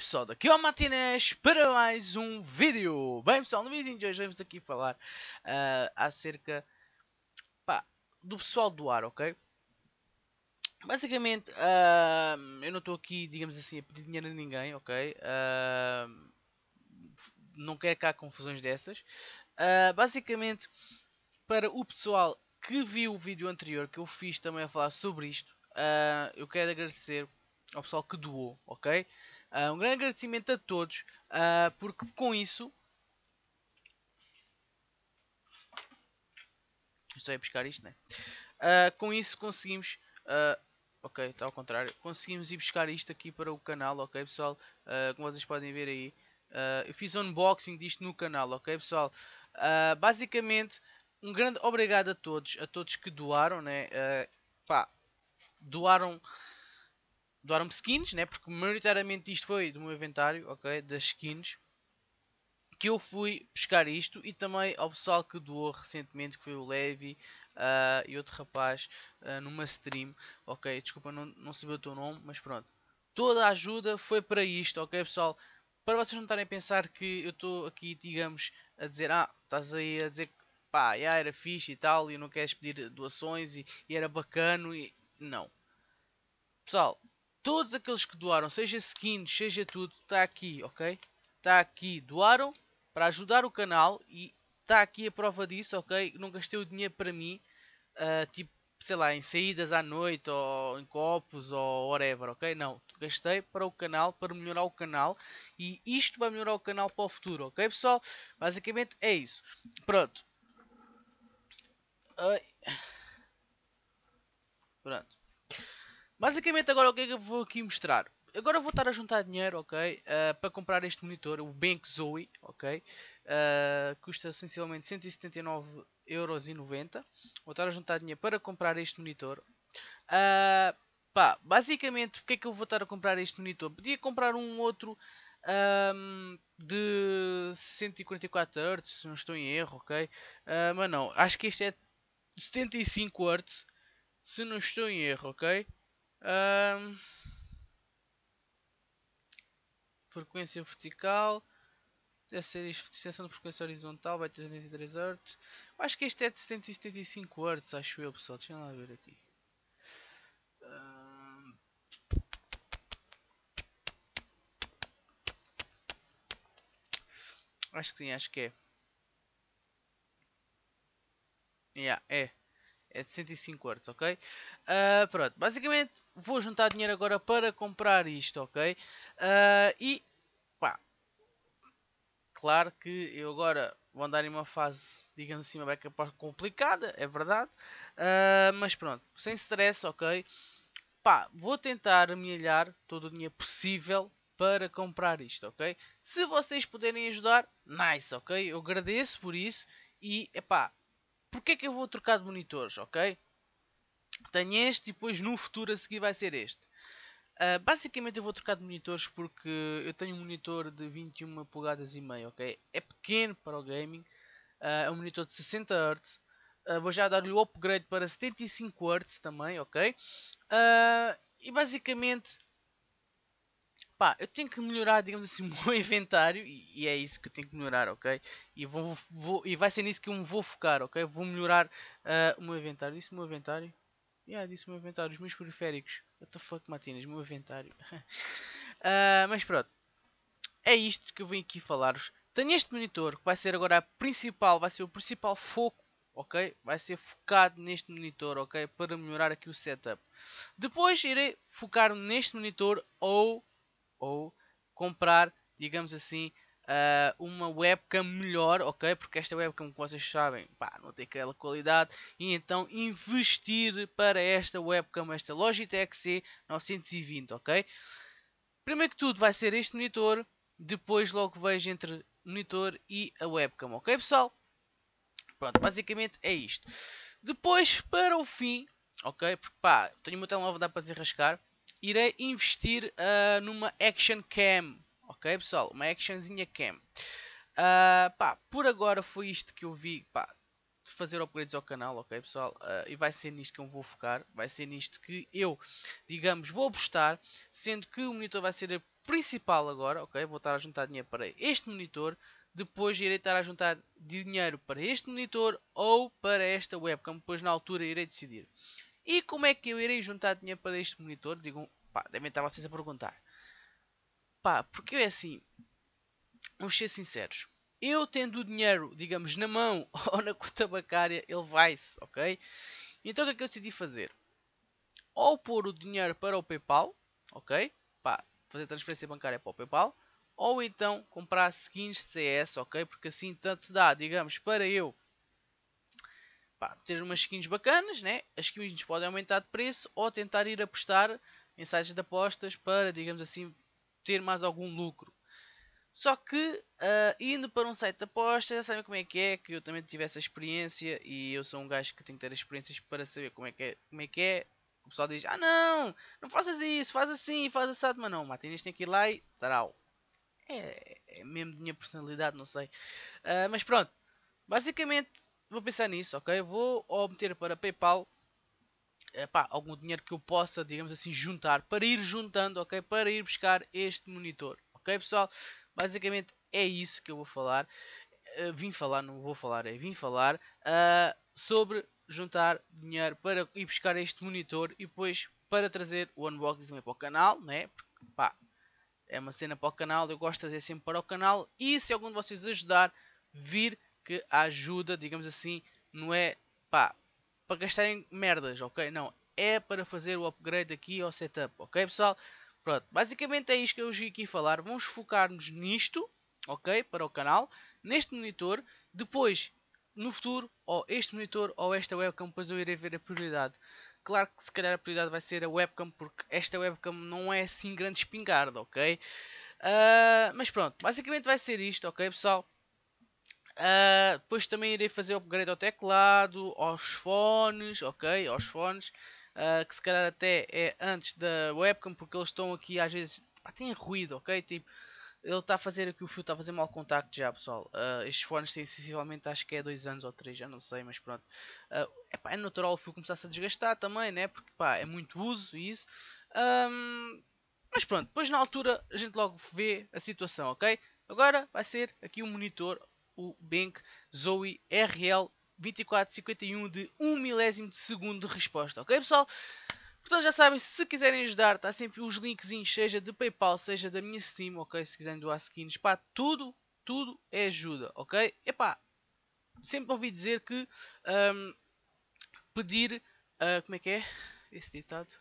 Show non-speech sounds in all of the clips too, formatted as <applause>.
pessoal, aqui é o Matinés para mais um vídeo. Bem pessoal, no vídeo de hoje vamos aqui falar uh, acerca pá, do pessoal do ar, ok? Basicamente, uh, eu não estou aqui, digamos assim, a pedir dinheiro a ninguém, ok? Uh, não quero cá confusões dessas. basicamente, para o pessoal que viu o vídeo anterior que eu fiz também a falar sobre isto, eu quero agradecer ao pessoal que doou, ok? Uh, um grande agradecimento a todos, uh, porque com isso. Estou a buscar isto, né? Uh, com isso conseguimos. Uh, ok, está ao contrário. Conseguimos ir buscar isto aqui para o canal, ok pessoal? como vocês podem ver aí, eu fiz unboxing disto no canal, ok pessoal? basicamente, um grande obrigado a todos, a todos que doaram, né? pá, doaram doaram me Skins, né? porque maioritariamente isto foi do meu inventário, ok? Das skins. Que eu fui buscar isto e também ao pessoal que doou recentemente, que foi o Levi uh, e outro rapaz uh, numa stream, ok? Desculpa não, não sabia o teu nome, mas pronto. Toda a ajuda foi para isto, ok pessoal? Para vocês não estarem a pensar que eu estou aqui, digamos, a dizer, ah, estás aí a dizer que pá, já era fixe e tal, e não queres pedir doações e, e era bacano e. Não. Pessoal, Todos aqueles que doaram, seja skins, seja tudo, está aqui, ok? Está aqui, doaram para ajudar o canal e está aqui a prova disso, ok? Não gastei o dinheiro para mim, uh, tipo, sei lá, em saídas à noite ou em copos ou whatever, ok? Não, gastei para o canal, para melhorar o canal e isto vai melhorar o canal para o futuro, ok pessoal? Basicamente é isso. Pronto. Pronto. Basicamente agora o que é que eu vou aqui mostrar? Agora vou estar a juntar dinheiro, ok? Uh, para comprar este monitor, o Bank Zoe, ok? Uh, custa sensivelmente 179,90€. Vou estar a juntar dinheiro para comprar este monitor. Uh, pá, basicamente, porque é que eu vou estar a comprar este monitor? Podia comprar um outro um, de 144 Hz, se não estou em erro, ok? Uh, mas não, acho que este é 75 Hz, se não estou em erro, ok? Um, frequência vertical. Deve ser extensão de frequência horizontal, vai ter 83 Hz. acho que este é de 775 Hz, acho eu, pessoal. Deixa lá ver aqui. acho que sim, acho que é. Yeah, é. É de 105 Hz, ok? Uh, pronto, basicamente vou juntar dinheiro agora para comprar isto, ok? Uh, e pá, claro que eu agora vou andar em uma fase, digamos assim, uma beca complicada, é verdade. Uh, mas pronto, sem stress, ok? Pá, vou tentar amelhar todo o dinheiro possível para comprar isto, ok? Se vocês puderem ajudar, nice, ok? Eu agradeço por isso e, epá, Porquê é que eu vou trocar de monitores, ok? Tenho este e depois no futuro a seguir vai ser este. Uh, basicamente eu vou trocar de monitores porque eu tenho um monitor de 21 polegadas e meio, ok? É pequeno para o gaming, uh, é um monitor de 60 Hz. Uh, vou já dar-lhe o upgrade para 75 Hz também, ok? Ah, e basicamente pá, eu tenho que melhorar, digamos assim, <laughs> o meu inventário e, e é isso que eu tenho que melhorar, ok? E, vou, vou, e vai ser nisso que eu me vou focar, ok? Vou melhorar uh, o meu inventário. Disse o meu inventário? Yeah, disse o meu inventário. Os meus periféricos. What the fuck, Matinas? meu inventário. uh, <laughs> mas pronto. É isto que eu vim aqui falar-vos. Tenho este monitor que vai ser agora a principal, vai ser o principal foco ok? Vai ser focado neste monitor, ok? Para melhorar aqui o setup. Depois irei focar neste monitor ou ou comprar, digamos assim, uh, uma webcam melhor, ok? Porque esta webcam, como vocês sabem, pá, não tem aquela qualidade. E então investir para esta webcam, esta Logitech C920, ok? Primeiro que tudo vai ser este monitor, depois logo vejo entre monitor e a webcam, ok pessoal? Pronto, basicamente é isto. Depois, para o fim, ok? Porque pá, tenho o meu telemóvel, dá para desenrascar irei investir uh, numa action cam. Ok, pessoal? Uma actionzinha cam. Uh, pá, por agora foi isto que eu vi. Pá, fazer upgrades ao canal, ok pessoal? Uh, e vai ser nisto que eu vou focar, vai ser nisto que eu, digamos, vou apostar, sendo que o monitor vai ser a principal agora, ok? Vou estar a juntar dinheiro para este monitor, depois irei estar a juntar dinheiro para este monitor ou para esta webcam, depois na altura irei decidir. E como é que eu irei juntar dinheiro para este monitor? Digam, pá, devem estar vocês a perguntar. Pá, porque é assim, vamos ser sinceros. Eu tendo o dinheiro, digamos, na mão <laughs> ou na conta bancária, ele vai-se, ok? Então o que é que eu decidi fazer? Ou pôr o dinheiro para o PayPal, ok? Pá, fazer transferência bancária para o PayPal. Ou então comprar skins de CS, ok? Porque assim tanto dá, digamos, para eu pá, ter umas skins bacanas, né? As skins podem aumentar de preço ou tentar ir apostar em sites de apostas para, digamos assim, ter mais algum lucro. Só que uh, indo para um site de apostas, já sabem como é que é, que eu também tive essa experiência e eu sou um gajo que tem que ter experiências para saber como é que é, como é que é. O pessoal diz, ah não, não faças isso, faz assim, faz assado, mas não, Matinês tem que ir lá e tal. É, é mesmo de minha personalidade, não sei. Uh, mas pronto, basicamente vou pensar nisso, ok? Vou obter para PayPal epá, eh, algum dinheiro que eu possa, digamos assim, juntar para ir juntando, ok? Para ir buscar este monitor, ok, pessoal? Basicamente é isso que eu vou falar. Uh, vim falar, não vou falar, é vim falar uh, sobre juntar dinheiro para ir buscar este monitor e depois para trazer o unboxing também para o canal, né? Porque, pá, é uma cena para o canal, eu gosto de trazer sempre para o canal e se algum de vocês ajudar, vir que a ajuda, digamos assim, não é pá, para gastarem merdas, ok? Não, é para fazer o upgrade aqui ao setup, ok pessoal? Pronto, basicamente é isto que eu vim aqui falar. Vamos focar-nos nisto, ok? Para o canal, neste monitor. Depois, no futuro, ou este monitor ou esta webcam, depois eu irei ver a prioridade. Claro que se calhar a prioridade vai ser a webcam, porque esta webcam não é assim grande espingarda, ok? Uh, mas pronto, basicamente vai ser isto, ok pessoal? Uh, depois também irei fazer upgrade ao teclado, aos fones, ok? Aos fones, uh, que se calhar até é antes da webcam, porque eles estão aqui às vezes. Ah, tem ruído, ok? Tipo, ele está a fazer aqui o fio, está a fazer mau contacto já, pessoal. Uh, estes fones têm sensivelmente, acho que é 2 anos ou 3, já não sei, mas pronto. Uh, epá, é natural o fio começar-se a desgastar também, né? Porque pá, é muito uso e isso. Um, mas pronto, depois na altura a gente logo vê a situação, ok? Agora vai ser aqui um monitor o Bank Zoe RL2451 de 1 milésimo de segundo de resposta. Ok, pessoal? Portanto, já sabem, se quiserem ajudar, está sempre os linkzinhos, seja de PayPal, seja da minha Steam, ok? Se quiserem doar skins, pá, tudo, tudo é ajuda, ok? Epá, sempre ouvi dizer que um, pedir, uh, como é que é esse ditado?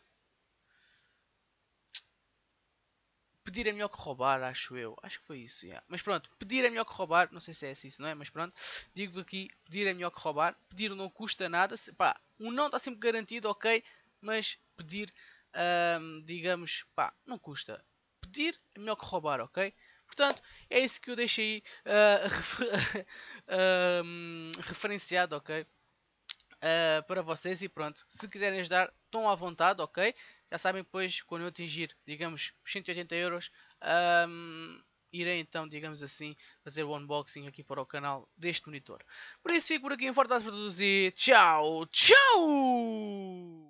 pedir é melhor que roubar, acho eu. Acho que foi isso, yeah. Mas pronto, pedir é melhor que roubar. Não sei se é isso, assim, não é? Mas pronto, digo aqui, pedir é melhor que roubar. Pedir não custa nada. Se, pá, não está sempre garantido, ok. Mas pedir, digamos, pá, não custa. Pedir é melhor que roubar, ok? Portanto, é isso que eu deixo uh, refer um, referenciado, ok? uh, para vocês e pronto. Se quiserem ajudar, estão à vontade, ok? Já sabem, depois, quando eu atingir, digamos, 180 euros, um, ehm, irei então, digamos assim, fazer o unboxing aqui para o canal deste monitor. Por isso, fico por aqui, um forte abraço para todos e tchau, tchau!